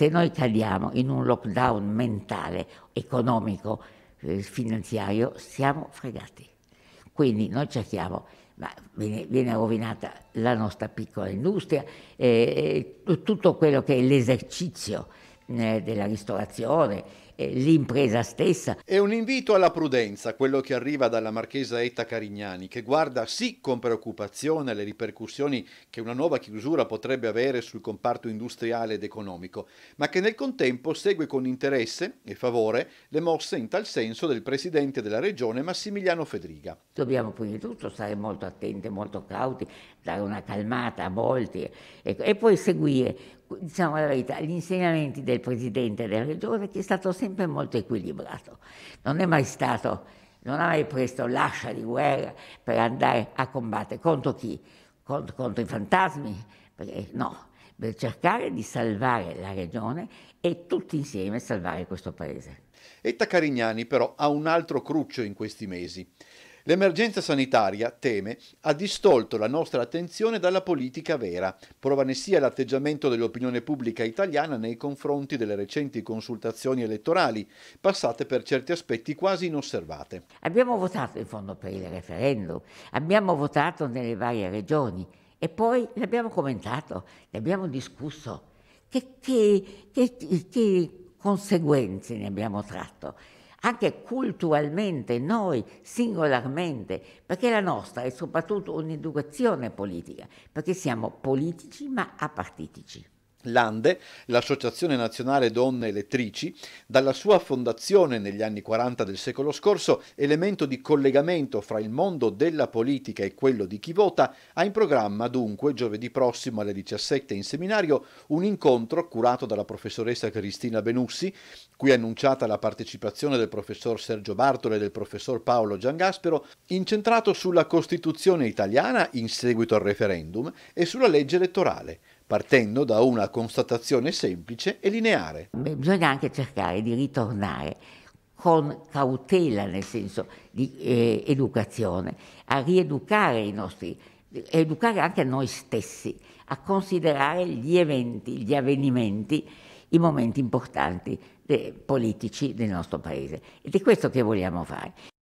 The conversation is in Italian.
se noi cadiamo in un lockdown mentale, economico, eh, finanziario, siamo fregati. Quindi noi cerchiamo, ma viene, viene rovinata la nostra piccola industria, eh, eh tutto quello che è l'esercizio eh, della ristorazione, l'impresa stessa. È un invito alla prudenza quello che arriva dalla marchesa Etta Carignani, che guarda sì con preoccupazione le ripercussioni che una nuova chiusura potrebbe avere sul comparto industriale ed economico, ma che nel contempo segue con interesse e favore le mosse in tal senso del presidente della regione Massimiliano Fedriga. Dobbiamo prima di tutto stare molto attenti, molto cauti, dare una calmata a molti e, e poi seguire diciamo la verità, gli insegnamenti del presidente della regione che è stato sempre sempre molto equilibrato. Non è mai stato, non ha mai preso l'ascia di guerra per andare a combattere. Contro chi? Contro, contro i fantasmi? Perché, no, per cercare di salvare la regione e tutti insieme salvare questo paese. Etta Carignani però ha un altro cruccio in questi mesi. L'emergenza sanitaria, teme, ha distolto la nostra attenzione dalla politica vera. Prova ne sia l'atteggiamento dell'opinione pubblica italiana nei confronti delle recenti consultazioni elettorali, passate per certi aspetti quasi inosservate. Abbiamo votato in fondo per il referendum, abbiamo votato nelle varie regioni e poi l'abbiamo commentato, l'abbiamo discusso. Che, che, che, che conseguenze ne abbiamo tratto? anche culturalmente noi singolarmente, perché la nostra è soprattutto un'educazione politica, perché siamo politici ma apartitici. Lande, l'Associazione Nazionale Donne Elettrici, dalla sua fondazione negli anni 40 del secolo scorso, elemento di collegamento fra il mondo della politica e quello di chi vota, ha in programma dunque giovedì prossimo alle 17 in seminario un incontro curato dalla professoressa Cristina Benussi, qui annunciata la partecipazione del professor Sergio Bartolo e del professor Paolo Giangaspero, incentrato sulla Costituzione italiana in seguito al referendum e sulla legge elettorale partendo da una constatazione semplice e lineare. Bisogna anche cercare di ritornare con cautela, nel senso di eh, educazione, a rieducare i nostri, educare anche noi stessi, a considerare gli eventi, gli avvenimenti, i momenti importanti de, eh, politici del nostro paese. Ed è questo che vogliamo fare.